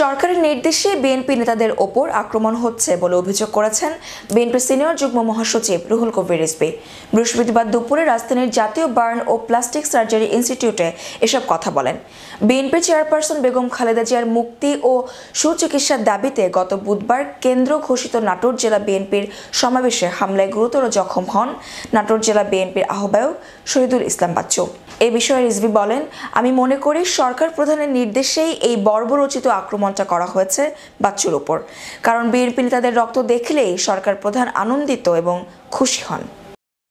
সরকারের নির্দেশে বিএনপি নেতাদের ওপর আক্রমণ হচ্ছে বলে অভিযোগ করেছেন বিএনপি সিনিয়র যুগ্ম মহাসচিব রুহুল কবির রিসবি বৃহস্পতিবার দুপুরে রাজধানীর জাতীয় বার্ন ও প্লাস্টিক সার্জারি ইনস্টিটিউটে এসব কথা বলেন বিএনপি চেয়ারপারসন বেগম খালেদা জিয়ার মুক্তি ও সুচিকিৎসার দাবিতে গত বুধবার কেন্দ্র ঘোষিত নাটোর জেলা বিএনপির সমাবেশে হামলায় গুরুতর জখম হন নাটোর জেলা বিএনপির আহ্বায়ক শহীদুল ইসলাম বাচ্চু এ বিষয়ে রিসবি বলেন আমি মনে করি সরকার প্রধানের নির্দেশেই এই বর্বরচিত আক্রমণ আক্রমণটা করা হয়েছে বাচ্চুর ওপর কারণ বিএনপি নেতাদের রক্ত দেখলেই সরকার প্রধান আনন্দিত এবং খুশি হন